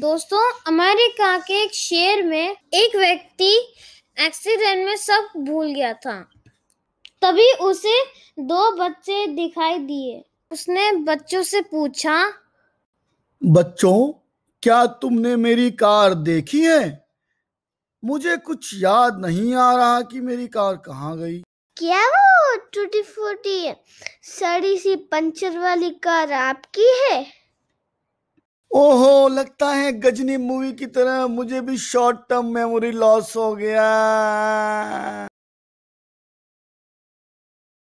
दोस्तों अमेरिका के एक शहर में एक व्यक्ति एक्सीडेंट में सब भूल गया था तभी उसे दो बच्चे दिखाई दिए उसने बच्चों से पूछा बच्चों क्या तुमने मेरी कार देखी है मुझे कुछ याद नहीं आ रहा कि मेरी कार कहाँ गई क्या वो टूटी फूटी सड़ी सी पंचर वाली कार आपकी है ओहो लगता है गजनी मूवी की तरह मुझे भी शॉर्ट टर्म मेमोरी लॉस हो गया